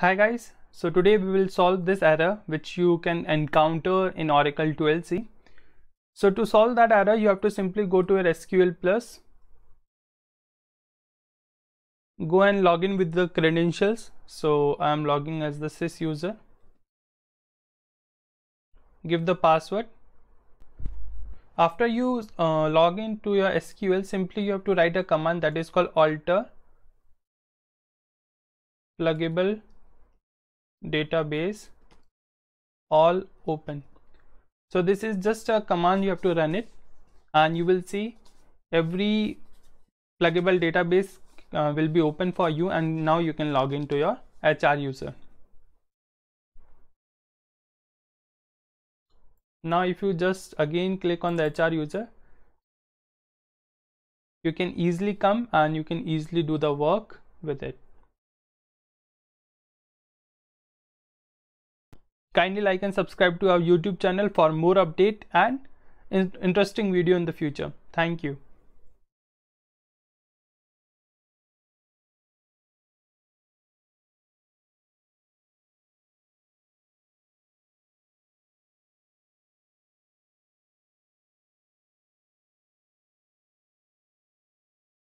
Hi guys, so today we will solve this error which you can encounter in Oracle 12c. So to solve that error you have to simply go to your SQL Plus, go and log in with the credentials. So I am logging as the sys user, give the password. After you uh, log in to your SQL simply you have to write a command that is called alter pluggable database all open so this is just a command you have to run it and you will see every pluggable database uh, will be open for you and now you can log into your HR user now if you just again click on the HR user you can easily come and you can easily do the work with it Kindly like and subscribe to our YouTube channel for more update and in interesting video in the future. Thank you.